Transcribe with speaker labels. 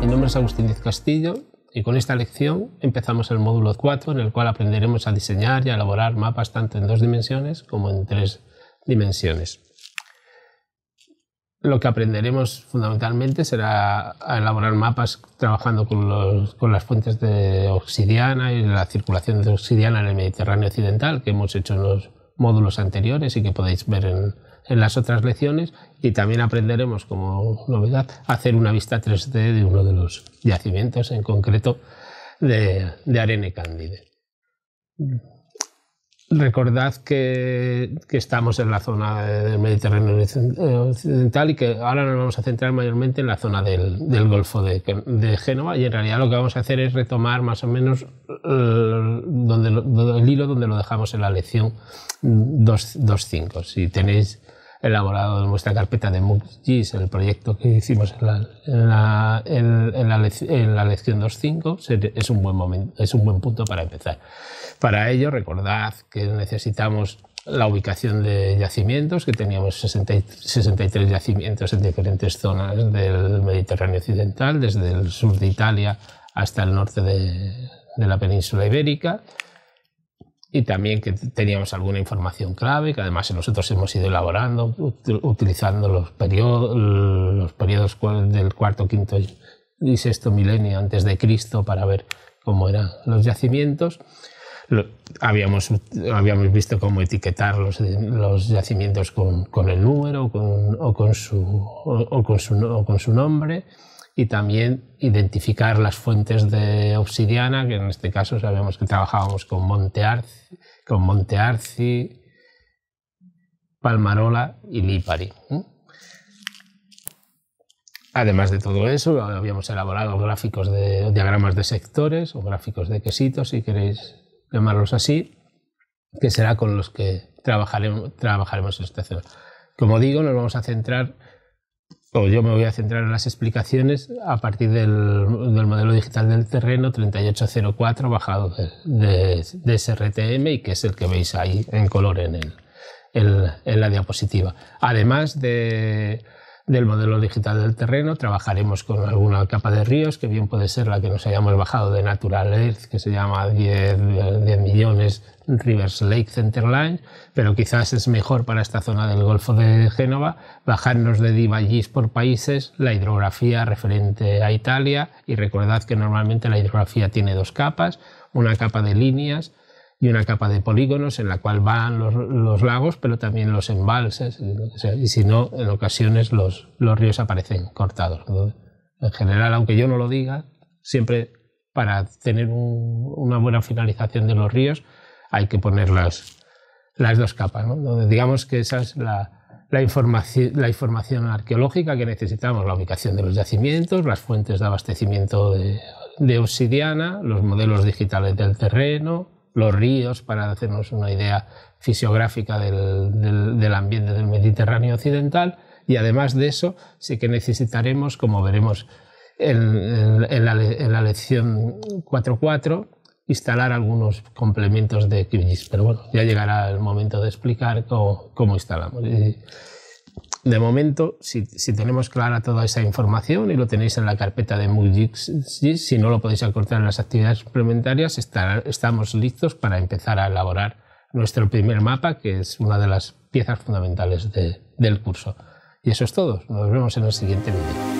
Speaker 1: Mi nombre es Agustín Díaz Castillo y con esta lección empezamos el módulo 4 en el cual aprenderemos a diseñar y a elaborar mapas tanto en dos dimensiones como en tres dimensiones. Lo que aprenderemos fundamentalmente será a elaborar mapas trabajando con, con las fuentes de obsidiana y la circulación de obsidiana en el Mediterráneo Occidental que hemos hecho en los módulos anteriores y que podéis ver en, en las otras lecciones y también aprenderemos como novedad a hacer una vista 3D de uno de los yacimientos, en concreto de, de Arene Cándide. Recordad que, que, estamos en la zona del Mediterráneo Occidental y que ahora nos vamos a centrar mayormente en la zona del, del Golfo de, de, Génova y en realidad lo que vamos a hacer es retomar más o menos el, eh, donde, el hilo donde lo dejamos en la lección 2.5. Si tenéis elaborado en nuestra carpeta de MookGIS, el proyecto que hicimos en la, en en, la, lección 2.5, es un buen es un buen punto para empezar. Para ello, recordad que necesitamos la ubicación de yacimientos, que teníamos 63 yacimientos en diferentes zonas del Mediterráneo Occidental, desde el sur de Italia hasta el norte de, de la península ibérica y también que teníamos alguna información clave que además nosotros hemos ido elaborando utilizando los periodos, los periodos del cuarto, quinto y sexto milenio antes de Cristo para ver cómo eran los yacimientos. habíamos, habíamos visto cómo etiquetar los, los yacimientos con, con, el número o, con su, o con su, o con su nombre y también identificar las fuentes de obsidiana, que en este caso sabemos que trabajábamos con Montearci, con Montearci Palmarola y Lipari. Además de todo eso, habíamos elaborado gráficos de diagramas de sectores o gráficos de quesitos, si queréis llamarlos así, que será con los que trabajaremos, trabajaremos esta zona. Como digo, nos vamos a centrar yo me voy a centrar en las explicaciones a partir del, modelo digital del terreno 3804 bajado de, SRTM y que es el que veis ahí en color en, el, en la diapositiva. Además de del modelo digital del terreno, trabajaremos con alguna capa de ríos, que bien puede ser la que nos hayamos bajado de Natural Earth, que se llama 10, millones Rivers Lake Centerline, pero quizás es mejor para esta zona del Golfo de Génova bajarnos de divagis por países la hidrografía referente a Italia y recordad que normalmente la hidrografía tiene dos capas, una capa de líneas y una capa de polígonos en la cual van los, lagos, pero también los embalses, y, si no, en ocasiones los, ríos aparecen cortados. En general, aunque yo no lo diga, siempre para tener una buena finalización de los ríos hay que poner las, las dos capas. Digamos que esa es la, la, la información arqueológica que necesitamos, la ubicación de los yacimientos, las fuentes de abastecimiento de, de obsidiana, los modelos digitales del terreno, los ríos, para hacernos una idea fisiográfica del, del, ambiente del Mediterráneo occidental. Y además de eso, sí que necesitaremos, como veremos en, la, lección 4.4, instalar algunos complementos de QGIS. Pero bueno, ya llegará el momento de explicar cómo, instalamos de momento, si, tenemos clara toda esa información y lo tenéis en la carpeta de Mulgix, si no lo podéis acortar en las actividades complementarias, estamos listos para empezar a elaborar nuestro primer mapa, que es una de las piezas fundamentales del curso. Y eso es todo. Nos vemos en el siguiente vídeo.